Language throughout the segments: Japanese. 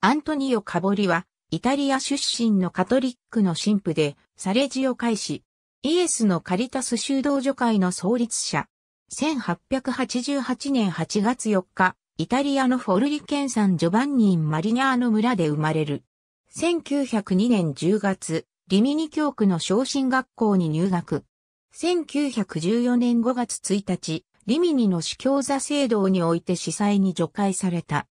アントニオ・カボリは、イタリア出身のカトリックの神父で、サレジオ会士、イエスのカリタス修道女会の創立者。1888年8月4日、イタリアのフォルリケ県産ジョバンニン・マリニャーの村で生まれる。1902年10月、リミニ教区の昇進学校に入学。1914年5月1日、リミニの司教座制度において司祭に除会された。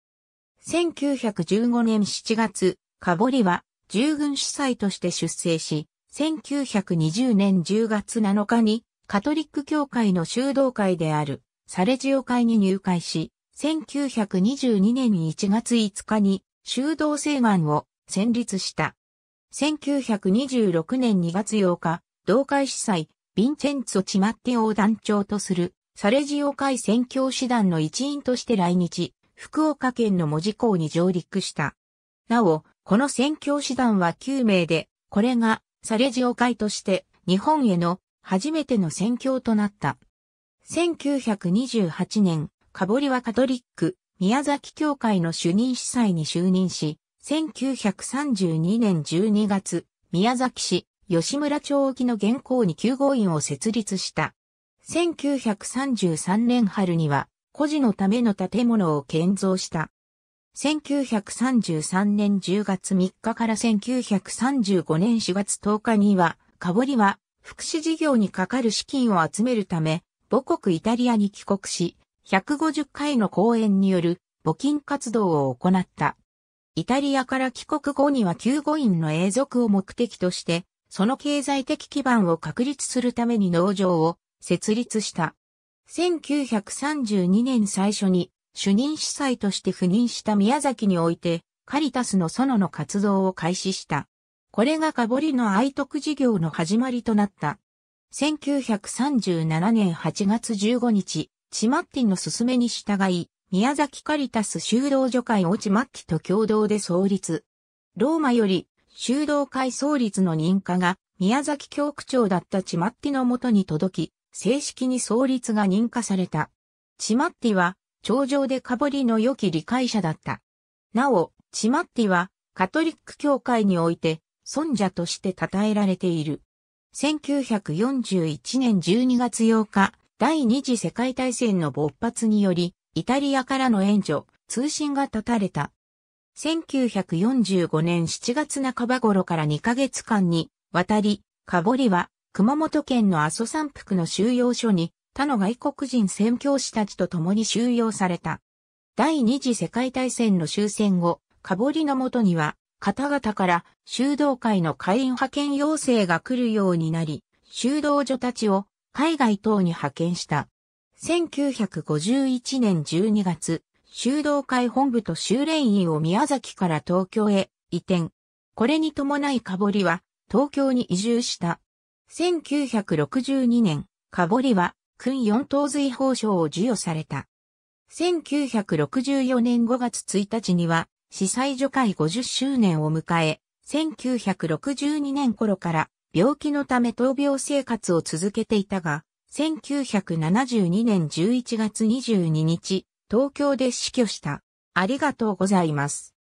1915年7月、カボリは従軍司祭として出征し、1920年10月7日にカトリック教会の修道会であるサレジオ会に入会し、1922年1月5日に修道聖願を戦立した。1926年2月8日、同会司祭、ヴィンチェンツォ・チマッティオを団長とする、サレジオ会宣教師団の一員として来日、福岡県の文字港に上陸した。なお、この宣教師団は9名で、これがサレジオ会として日本への初めての宣教となった。1928年、カボリはカトリック、宮崎教会の主任司祭に就任し、1932年12月、宮崎市吉村町沖の現行に救護院を設立した。1933年春には、孤児のための建物を建造した。1933年10月3日から1935年4月10日には、カボリは福祉事業にかかる資金を集めるため、母国イタリアに帰国し、150回の講演による募金活動を行った。イタリアから帰国後には救護員の永続を目的として、その経済的基盤を確立するために農場を設立した。1932年最初に主任司祭として赴任した宮崎において、カリタスの園の活動を開始した。これがカボリの愛徳事業の始まりとなった。1937年8月15日、チマッティの勧めに従い、宮崎カリタス修道所会をチマッティと共同で創立。ローマより修道会創立の認可が宮崎教区長だったチマッティのもとに届き、正式に創立が認可された。チマッティは、頂上でカボリの良き理解者だった。なお、チマッティは、カトリック教会において、尊者として称えられている。1941年12月8日、第二次世界大戦の勃発により、イタリアからの援助、通信が断たれた。1945年7月半ば頃から2ヶ月間に、渡り、カボリは、熊本県の阿蘇山腹の収容所に、他の外国人宣教師たちと共に収容された。第二次世界大戦の終戦後、カボリのもとには、方々から修道会の会員派遣要請が来るようになり、修道女たちを海外等に派遣した。1951年12月、修道会本部と修練院を宮崎から東京へ移転。これに伴いカボリは東京に移住した。1962年、カボリは、君四等随法賞を授与された。1964年5月1日には、司祭除会50周年を迎え、1962年頃から病気のため闘病生活を続けていたが、1972年11月22日、東京で死去した。ありがとうございます。